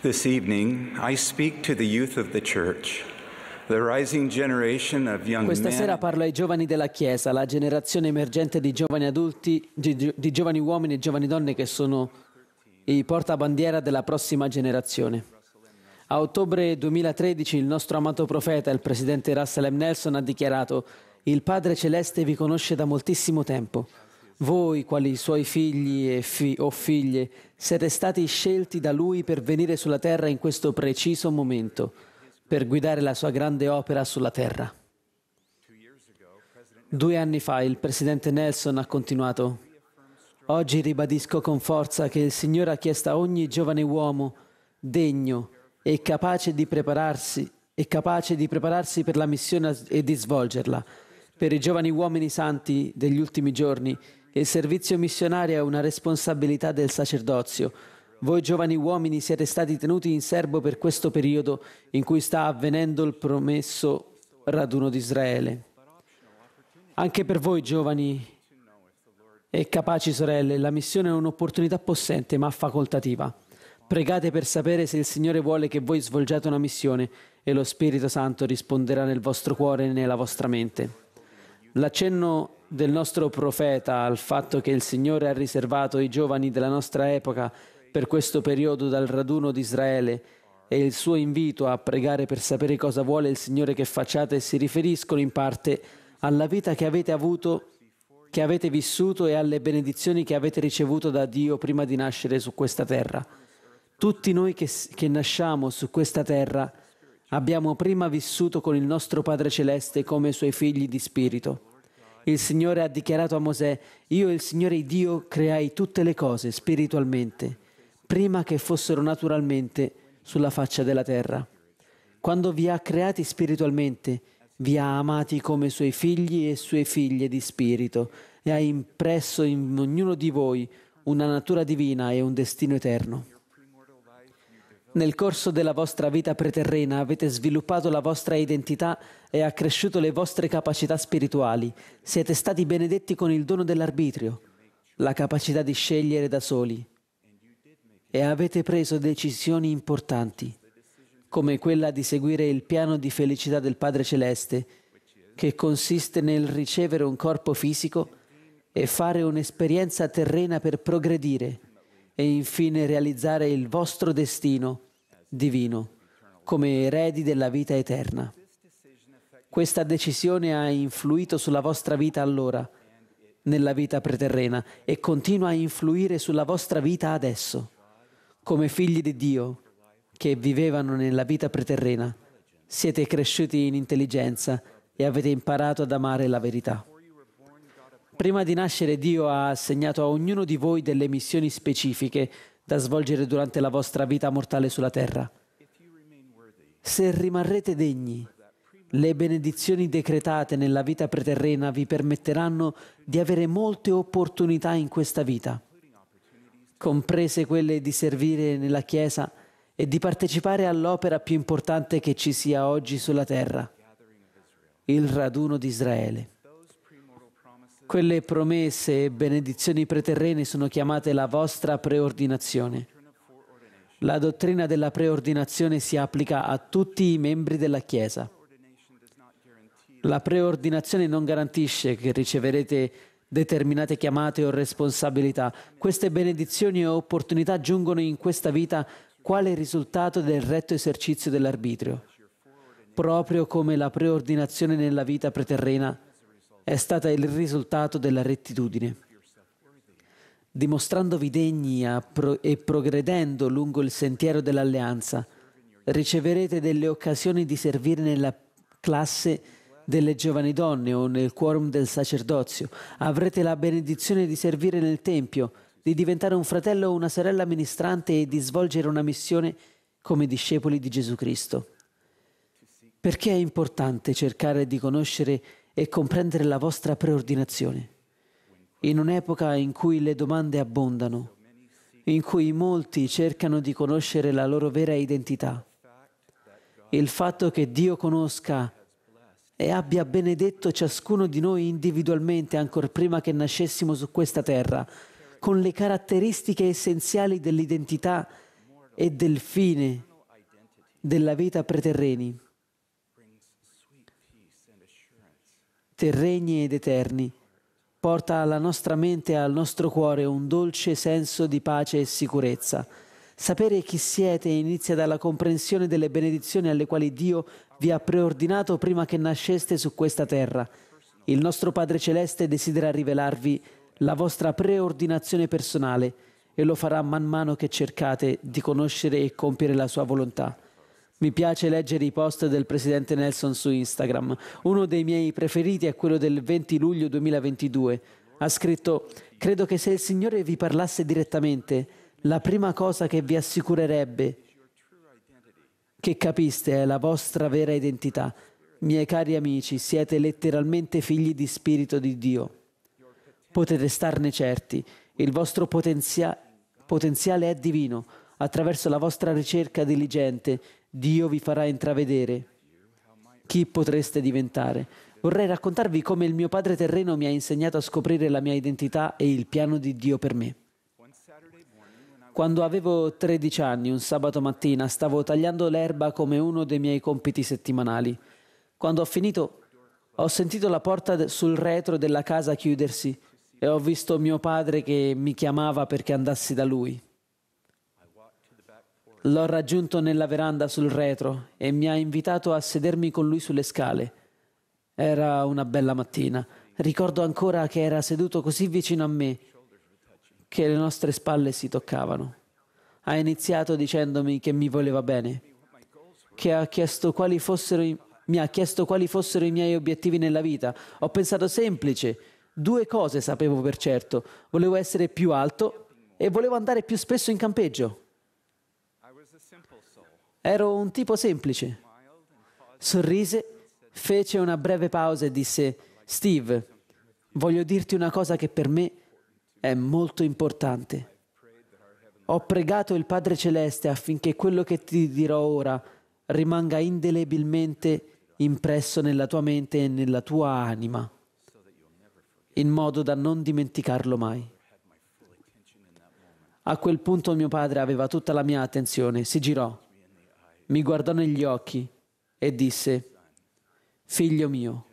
This evening, I speak to the youth of the church. The rising generation of young Questa sera parlo ai giovani della Chiesa, la generazione emergente di giovani adulti, di, di giovani uomini e giovani donne che sono i portabandiera della prossima generazione. A ottobre 2013 il nostro amato profeta, il presidente Russell M. Nelson, ha dichiarato Il Padre Celeste vi conosce da moltissimo tempo voi, quali suoi figli fi- o figlie, siete stati scelti da Lui per venire sulla terra in questo preciso momento, per guidare la sua grande opera sulla terra. Due anni fa il Presidente Nelson ha continuato. Oggi ribadisco con forza che il Signore ha chiesto a ogni giovane uomo degno e capace di prepararsi e capace di prepararsi per la missione e di svolgerla. Per i giovani uomini santi degli ultimi giorni, il servizio missionario è una responsabilità del sacerdozio. Voi giovani uomini siete stati tenuti in serbo per questo periodo in cui sta avvenendo il promesso raduno di Israele. Anche per voi giovani e capaci sorelle, la missione è un'opportunità possente ma facoltativa. Pregate per sapere se il Signore vuole che voi svolgiate una missione e lo Spirito Santo risponderà nel vostro cuore e nella vostra mente. L'accenno del nostro profeta al fatto che il Signore ha riservato i giovani della nostra epoca per questo periodo dal raduno di Israele e il suo invito a pregare per sapere cosa vuole il Signore che facciate si riferiscono in parte alla vita che avete avuto, che avete vissuto e alle benedizioni che avete ricevuto da Dio prima di nascere su questa terra. Tutti noi che, che nasciamo su questa terra abbiamo prima vissuto con il nostro Padre Celeste come suoi figli di spirito il Signore ha dichiarato a Mosè, io il Signore Dio creai tutte le cose spiritualmente, prima che fossero naturalmente sulla faccia della terra. Quando vi ha creati spiritualmente, vi ha amati come suoi figli e sue figlie di spirito e ha impresso in ognuno di voi una natura divina e un destino eterno. Nel corso della vostra vita preterrena avete sviluppato la vostra identità e accresciuto le vostre capacità spirituali. Siete stati benedetti con il dono dell'arbitrio, la capacità di scegliere da soli. E avete preso decisioni importanti, come quella di seguire il piano di felicità del Padre Celeste, che consiste nel ricevere un corpo fisico e fare un'esperienza terrena per progredire e infine realizzare il vostro destino divino come eredi della vita eterna. Questa decisione ha influito sulla vostra vita allora, nella vita preterrena, e continua a influire sulla vostra vita adesso, come figli di Dio che vivevano nella vita preterrena. Siete cresciuti in intelligenza e avete imparato ad amare la verità. Prima di nascere Dio ha assegnato a ognuno di voi delle missioni specifiche da svolgere durante la vostra vita mortale sulla terra. Se rimarrete degni, le benedizioni decretate nella vita preterrena vi permetteranno di avere molte opportunità in questa vita, comprese quelle di servire nella Chiesa e di partecipare all'opera più importante che ci sia oggi sulla terra, il raduno di Israele. Quelle promesse e benedizioni preterrene sono chiamate la vostra preordinazione. La dottrina della preordinazione si applica a tutti i membri della Chiesa. La preordinazione non garantisce che riceverete determinate chiamate o responsabilità. Queste benedizioni e opportunità giungono in questa vita quale risultato del retto esercizio dell'arbitrio. Proprio come la preordinazione nella vita preterrena è stata il risultato della rettitudine. Dimostrandovi degni pro- e progredendo lungo il sentiero dell'alleanza, riceverete delle occasioni di servire nella classe delle giovani donne o nel quorum del sacerdozio. Avrete la benedizione di servire nel Tempio, di diventare un fratello o una sorella ministrante e di svolgere una missione come discepoli di Gesù Cristo. Perché è importante cercare di conoscere e comprendere la vostra preordinazione. In un'epoca in cui le domande abbondano, in cui molti cercano di conoscere la loro vera identità, il fatto che Dio conosca e abbia benedetto ciascuno di noi individualmente, ancor prima che nascessimo su questa terra, con le caratteristiche essenziali dell'identità e del fine della vita preterreni terreni ed eterni, porta alla nostra mente e al nostro cuore un dolce senso di pace e sicurezza. Sapere chi siete inizia dalla comprensione delle benedizioni alle quali Dio vi ha preordinato prima che nasceste su questa terra. Il nostro Padre Celeste desidera rivelarvi la vostra preordinazione personale e lo farà man mano che cercate di conoscere e compiere la sua volontà. Mi piace leggere i post del presidente Nelson su Instagram. Uno dei miei preferiti è quello del 20 luglio 2022. Ha scritto, credo che se il Signore vi parlasse direttamente, la prima cosa che vi assicurerebbe che capiste è la vostra vera identità. Miei cari amici, siete letteralmente figli di spirito di Dio. Potete starne certi, il vostro potenzia- potenziale è divino attraverso la vostra ricerca diligente Dio vi farà intravedere chi potreste diventare. Vorrei raccontarvi come il mio padre terreno mi ha insegnato a scoprire la mia identità e il piano di Dio per me. Quando avevo 13 anni, un sabato mattina, stavo tagliando l'erba come uno dei miei compiti settimanali. Quando ho finito, ho sentito la porta sul retro della casa chiudersi e ho visto mio padre che mi chiamava perché andassi da lui. L'ho raggiunto nella veranda sul retro e mi ha invitato a sedermi con lui sulle scale. Era una bella mattina. Ricordo ancora che era seduto così vicino a me che le nostre spalle si toccavano. Ha iniziato dicendomi che mi voleva bene, che ha chiesto quali fossero i, mi ha chiesto quali fossero i miei obiettivi nella vita. Ho pensato semplice. Due cose sapevo per certo. Volevo essere più alto e volevo andare più spesso in campeggio. Ero un tipo semplice. Sorrise, fece una breve pausa e disse, Steve, voglio dirti una cosa che per me è molto importante. Ho pregato il Padre Celeste affinché quello che ti dirò ora rimanga indelebilmente impresso nella tua mente e nella tua anima, in modo da non dimenticarlo mai. A quel punto mio padre aveva tutta la mia attenzione, si girò mi guardò negli occhi e disse, Figlio mio,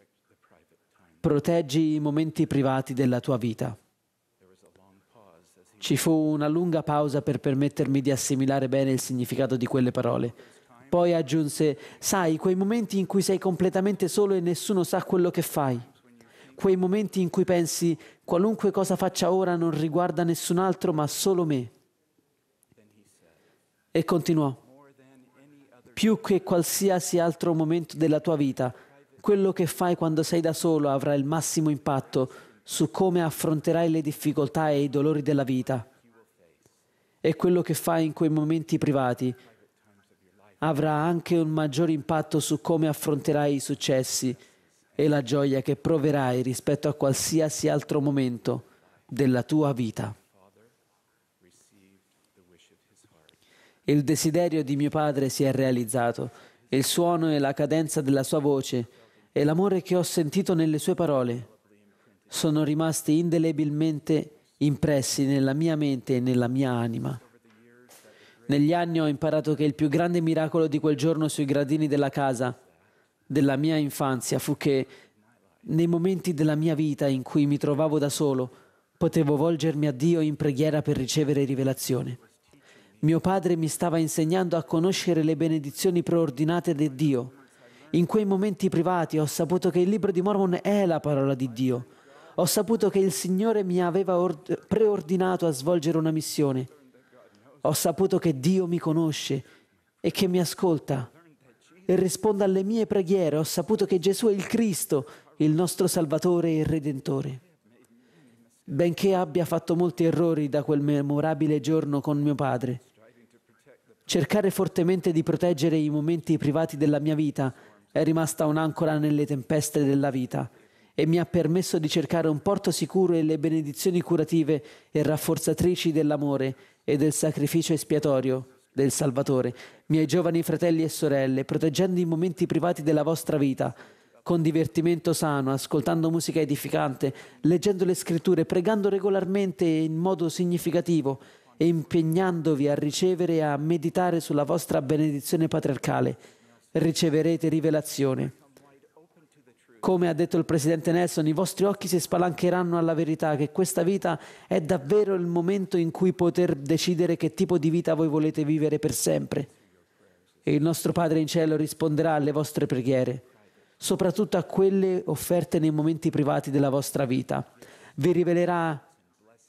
proteggi i momenti privati della tua vita. Ci fu una lunga pausa per permettermi di assimilare bene il significato di quelle parole. Poi aggiunse, sai, quei momenti in cui sei completamente solo e nessuno sa quello che fai. Quei momenti in cui pensi, qualunque cosa faccia ora non riguarda nessun altro ma solo me. E continuò più che qualsiasi altro momento della tua vita. Quello che fai quando sei da solo avrà il massimo impatto su come affronterai le difficoltà e i dolori della vita. E quello che fai in quei momenti privati avrà anche un maggior impatto su come affronterai i successi e la gioia che proverai rispetto a qualsiasi altro momento della tua vita. Il desiderio di mio padre si è realizzato, il suono e la cadenza della sua voce e l'amore che ho sentito nelle sue parole sono rimasti indelebilmente impressi nella mia mente e nella mia anima. Negli anni ho imparato che il più grande miracolo di quel giorno sui gradini della casa della mia infanzia fu che nei momenti della mia vita in cui mi trovavo da solo potevo volgermi a Dio in preghiera per ricevere rivelazione. Mio padre mi stava insegnando a conoscere le benedizioni preordinate di Dio. In quei momenti privati ho saputo che il libro di Mormon è la parola di Dio. Ho saputo che il Signore mi aveva preordinato a svolgere una missione. Ho saputo che Dio mi conosce e che mi ascolta e risponde alle mie preghiere. Ho saputo che Gesù è il Cristo, il nostro Salvatore e il Redentore benché abbia fatto molti errori da quel memorabile giorno con mio padre. Cercare fortemente di proteggere i momenti privati della mia vita è rimasta un'ancora nelle tempeste della vita e mi ha permesso di cercare un porto sicuro e le benedizioni curative e rafforzatrici dell'amore e del sacrificio espiatorio del Salvatore, miei giovani fratelli e sorelle, proteggendo i momenti privati della vostra vita, con divertimento sano, ascoltando musica edificante, leggendo le scritture, pregando regolarmente in modo significativo e impegnandovi a ricevere e a meditare sulla vostra benedizione patriarcale, riceverete rivelazione. Come ha detto il presidente Nelson, i vostri occhi si spalancheranno alla verità che questa vita è davvero il momento in cui poter decidere che tipo di vita voi volete vivere per sempre. E il nostro Padre in cielo risponderà alle vostre preghiere soprattutto a quelle offerte nei momenti privati della vostra vita. Vi rivelerà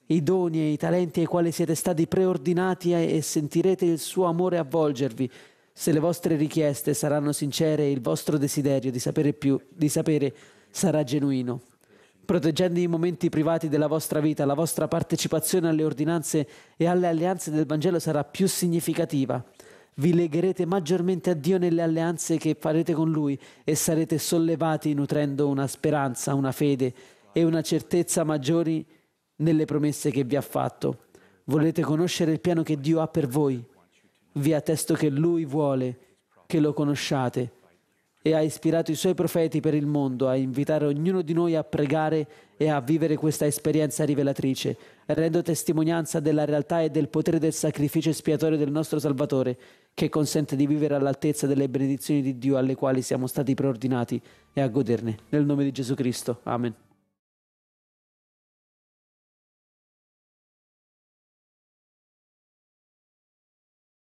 i doni e i talenti ai quali siete stati preordinati e sentirete il suo amore avvolgervi. Se le vostre richieste saranno sincere e il vostro desiderio di sapere più, di sapere, sarà genuino. Proteggendo i momenti privati della vostra vita, la vostra partecipazione alle ordinanze e alle alleanze del Vangelo sarà più significativa vi legherete maggiormente a Dio nelle alleanze che farete con Lui e sarete sollevati nutrendo una speranza, una fede e una certezza maggiori nelle promesse che vi ha fatto. Volete conoscere il piano che Dio ha per voi? Vi attesto che Lui vuole che lo conosciate e ha ispirato i suoi profeti per il mondo a invitare ognuno di noi a pregare e a vivere questa esperienza rivelatrice, rendo testimonianza della realtà e del potere del sacrificio espiatorio del nostro Salvatore, che consente di vivere all'altezza delle benedizioni di Dio alle quali siamo stati preordinati e a goderne. Nel nome di Gesù Cristo. Amen.